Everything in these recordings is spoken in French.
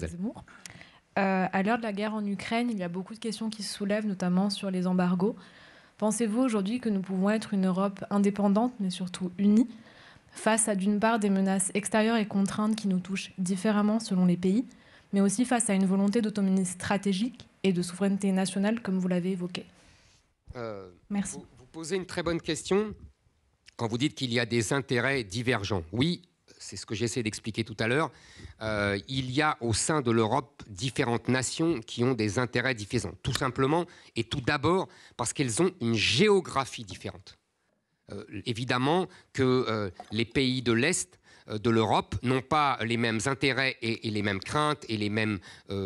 mademoiselle. Euh, à l'heure de la guerre en Ukraine, il y a beaucoup de questions qui se soulèvent, notamment sur les embargos. Pensez-vous aujourd'hui que nous pouvons être une Europe indépendante, mais surtout unie, face à d'une part des menaces extérieures et contraintes qui nous touchent différemment selon les pays, mais aussi face à une volonté d'autonomie stratégique et de souveraineté nationale, comme vous l'avez évoqué euh, Merci. Vous, vous posez une très bonne question quand vous dites qu'il y a des intérêts divergents. Oui, c'est ce que j'essaie d'expliquer tout à l'heure, euh, il y a au sein de l'Europe différentes nations qui ont des intérêts différents, tout simplement et tout d'abord parce qu'elles ont une géographie différente. Euh, évidemment que euh, les pays de l'Est de l'Europe n'ont pas les mêmes intérêts et, les mêmes craintes et les mêmes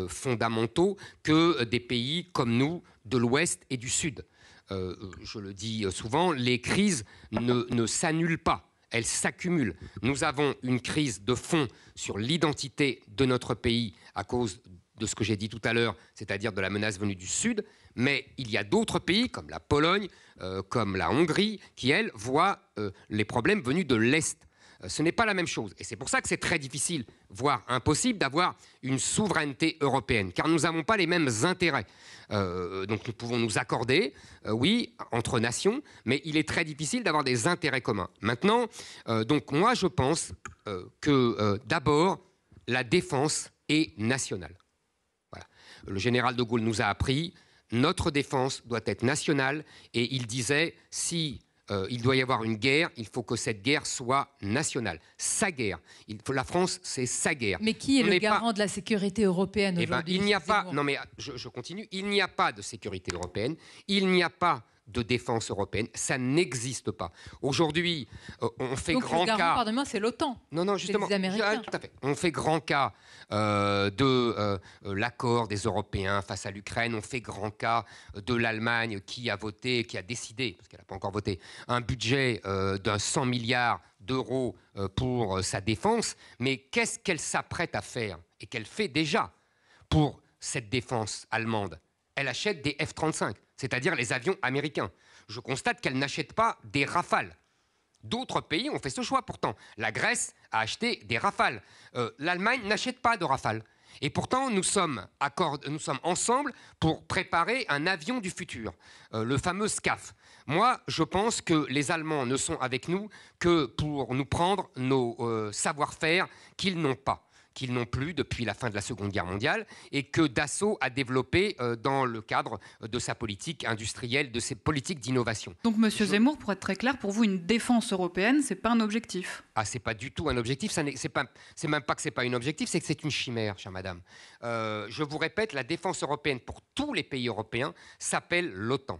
fondamentaux que des pays comme nous de l'Ouest et du Sud. je le dis souvent, les crises ne s'annulent pas elle s'accumule. Nous avons une crise de fond sur l'identité de notre pays à cause de ce que j'ai dit tout à l'heure, c'est-à-dire de la menace venue du Sud, mais il y a d'autres pays, comme la Pologne, euh, comme la Hongrie, qui, elles, voient euh, les problèmes venus de l'Est. Euh, ce n'est pas la même chose. Et c'est pour ça que c'est très difficile, voire impossible, d'avoir une souveraineté européenne, car nous n'avons pas les mêmes intérêts. Euh, donc nous pouvons nous accorder, euh, oui, entre nations, mais il est très difficile d'avoir des intérêts communs. Maintenant, donc moi je pense que d'abord, la défense est nationale. Le général de Gaulle nous a appris, notre défense doit être nationale, et il disait, si euh, il doit y avoir une guerre, il faut que cette guerre soit nationale, sa guerre. la France, c'est sa guerre. Mais qui est le garant de la sécurité européenne eh ben, aujourd'hui Il n'y a pas, non mais euh, je continue, il n'y a pas de sécurité européenne, il n'y a pas de défense européenne. Ça n'existe pas. Aujourd'hui, euh, on fait Donc, grand cas. c'est l'OTAN. Non, non, justement. Les Américains. Ah, tout à fait. On fait grand cas euh, de euh, l'accord des Européens face à l'Ukraine. On fait grand cas de l'Allemagne qui a voté, qui a décidé, parce qu'elle n'a pas encore voté, un budget d'un 100 milliards d'euros pour sa défense. Mais qu'est-ce qu'elle s'apprête à faire et qu'elle fait déjà pour cette défense allemande Elle achète des F-35 c'est-à-dire les avions américains. Je constate qu'elle n'achète pas des rafales. D'autres pays ont fait ce choix pourtant. La Grèce a acheté des rafales. Euh, L'Allemagne n'achète pas de rafales. Et pourtant, nous sommes, ensemble pour préparer un avion du futur, euh, le fameux SCAF. Moi, je pense que les Allemands ne sont avec nous que pour nous prendre nos euh, savoir-faire qu'ils n'ont pas qu'ils n'ont plus depuis la fin de la Seconde Guerre mondiale et que Dassault a développé euh, dans le cadre euh, de sa politique industrielle, de ses politiques d'innovation. Donc, Monsieur Zemmour, pour être très clair, pour vous, une défense européenne, c'est pas un objectif Ah, c'est pas du tout un objectif. Ça n'est pas, c'est même pas que c'est pas un objectif, c'est que c'est une chimère, chère madame. Euh, je vous répète, la défense européenne pour tous les pays européens s'appelle l'OTAN.